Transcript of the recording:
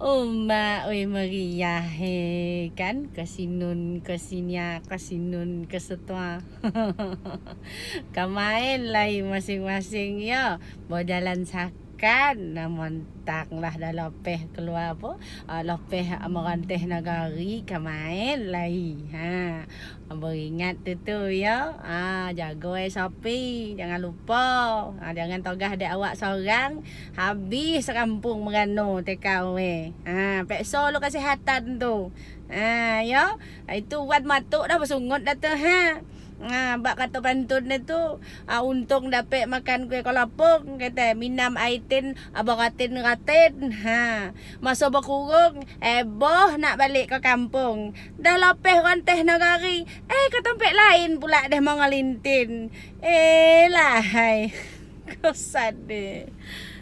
Oh mak Maria meriah he kan kasinun kasinya kasinun kesetua. Kamain lah masing-masing ya. Bawa jalan sakit kan namun tak lah dah lopeh keluar apa uh, lopeh merantih nagari kemain lagi ha ah, ingat tu tu ya ha, ah, jago eh sapi jangan lupa ha, jangan togah dek awak seorang habis serampung merano tekau eh ha peso lu kesihatan tu ha ya itu buat matuk dah bersungut dah tu ha Ha, bak kata pantun dia tu ha, Untung dapat makan kuih kelapung Kata minam air tin Abah ratin ratin ha, Masa berkurung Eh boh nak balik ke kampung Dah lopeh rantih negari Eh ke tempat lain pula dah mengalintin Eh lah hai Kosan dia